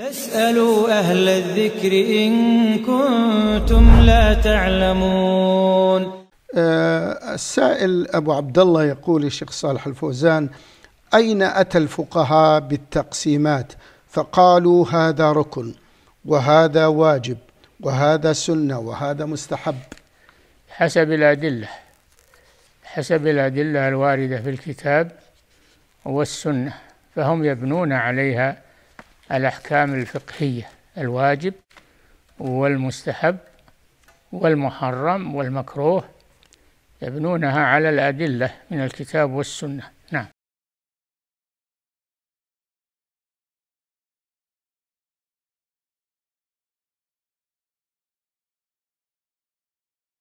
فاسألوا أهل الذكر إن كنتم لا تعلمون آه السائل أبو عبد الله يقول الشيخ صالح الفوزان أين أتى الفقهاء بالتقسيمات فقالوا هذا ركن وهذا واجب وهذا سنة وهذا مستحب حسب الأدلة حسب الأدلة الواردة في الكتاب والسنة فهم يبنون عليها الأحكام الفقهية الواجب والمستحب والمحرم والمكروه يبنونها على الأدلة من الكتاب والسنة نعم